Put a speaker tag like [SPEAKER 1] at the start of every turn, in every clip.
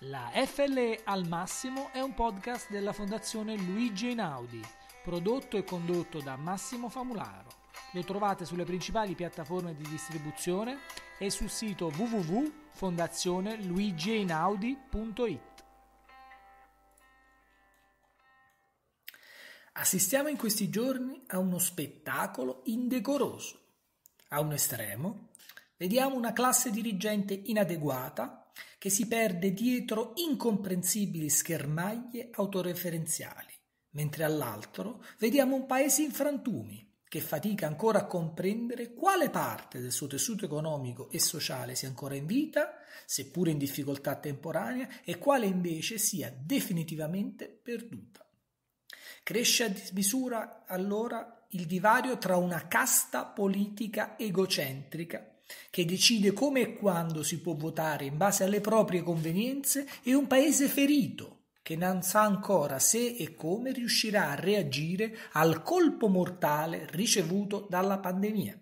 [SPEAKER 1] La FLE al massimo è un podcast della Fondazione Luigi Einaudi, prodotto e condotto da Massimo Famularo. Lo trovate sulle principali piattaforme di distribuzione e sul sito www.fondazioneluigieinaudi.it. Assistiamo in questi giorni a uno spettacolo indecoroso. A un estremo vediamo una classe dirigente inadeguata che si perde dietro incomprensibili schermaglie autoreferenziali, mentre all'altro vediamo un paese in frantumi che fatica ancora a comprendere quale parte del suo tessuto economico e sociale sia ancora in vita, seppure in difficoltà temporanea, e quale invece sia definitivamente perduta. Cresce a dismisura allora il divario tra una casta politica egocentrica che decide come e quando si può votare in base alle proprie convenienze, e un paese ferito, che non sa ancora se e come riuscirà a reagire al colpo mortale ricevuto dalla pandemia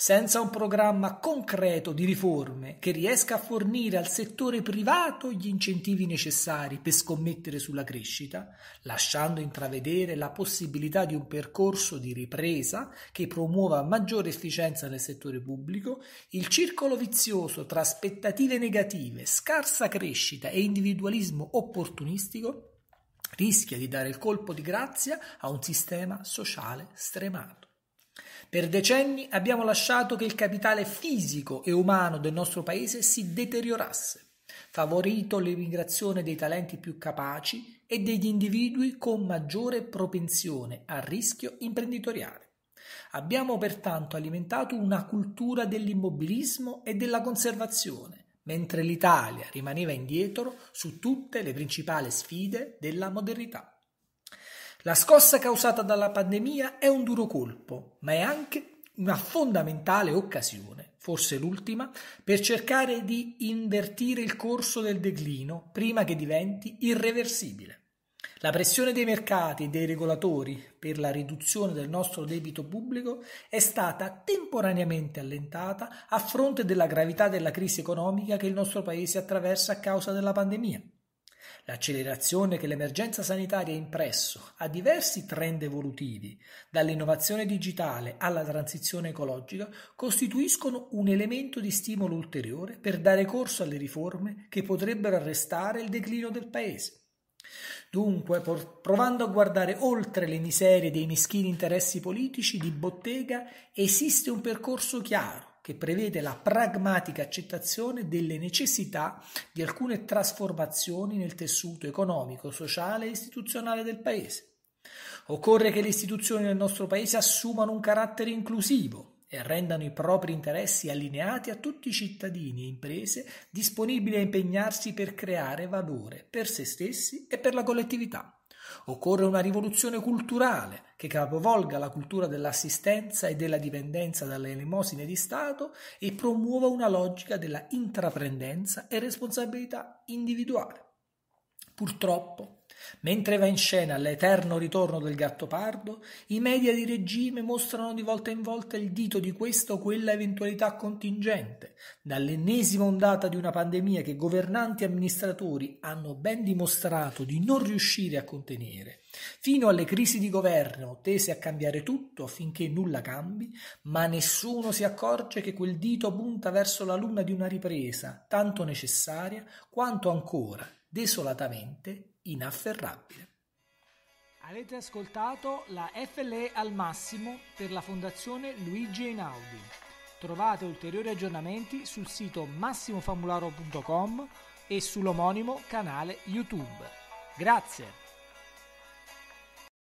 [SPEAKER 1] senza un programma concreto di riforme che riesca a fornire al settore privato gli incentivi necessari per scommettere sulla crescita, lasciando intravedere la possibilità di un percorso di ripresa che promuova maggiore efficienza nel settore pubblico, il circolo vizioso tra aspettative negative, scarsa crescita e individualismo opportunistico rischia di dare il colpo di grazia a un sistema sociale stremato. Per decenni abbiamo lasciato che il capitale fisico e umano del nostro paese si deteriorasse, favorito l'emigrazione dei talenti più capaci e degli individui con maggiore propensione al rischio imprenditoriale. Abbiamo pertanto alimentato una cultura dell'immobilismo e della conservazione, mentre l'Italia rimaneva indietro su tutte le principali sfide della modernità. La scossa causata dalla pandemia è un duro colpo, ma è anche una fondamentale occasione, forse l'ultima, per cercare di invertire il corso del declino prima che diventi irreversibile. La pressione dei mercati e dei regolatori per la riduzione del nostro debito pubblico è stata temporaneamente allentata a fronte della gravità della crisi economica che il nostro Paese attraversa a causa della pandemia. L'accelerazione che l'emergenza sanitaria ha impresso a diversi trend evolutivi, dall'innovazione digitale alla transizione ecologica, costituiscono un elemento di stimolo ulteriore per dare corso alle riforme che potrebbero arrestare il declino del Paese. Dunque, provando a guardare oltre le miserie dei meschini interessi politici di bottega, esiste un percorso chiaro che prevede la pragmatica accettazione delle necessità di alcune trasformazioni nel tessuto economico, sociale e istituzionale del Paese. Occorre che le istituzioni del nostro Paese assumano un carattere inclusivo e rendano i propri interessi allineati a tutti i cittadini e imprese disponibili a impegnarsi per creare valore per se stessi e per la collettività. Occorre una rivoluzione culturale che capovolga la cultura dell'assistenza e della dipendenza dalle elemosine di Stato e promuova una logica della intraprendenza e responsabilità individuale. Purtroppo, Mentre va in scena l'eterno ritorno del gatto pardo, i media di regime mostrano di volta in volta il dito di questa o quella eventualità contingente, dall'ennesima ondata di una pandemia che governanti e amministratori hanno ben dimostrato di non riuscire a contenere, fino alle crisi di governo tese a cambiare tutto affinché nulla cambi, ma nessuno si accorge che quel dito punta verso la luna di una ripresa tanto necessaria quanto ancora desolatamente inafferrabile. Avete ascoltato la FLE al massimo per la Fondazione Luigi Einaudi. Trovate ulteriori aggiornamenti sul sito massimofamularo.com e sull'omonimo canale YouTube. Grazie!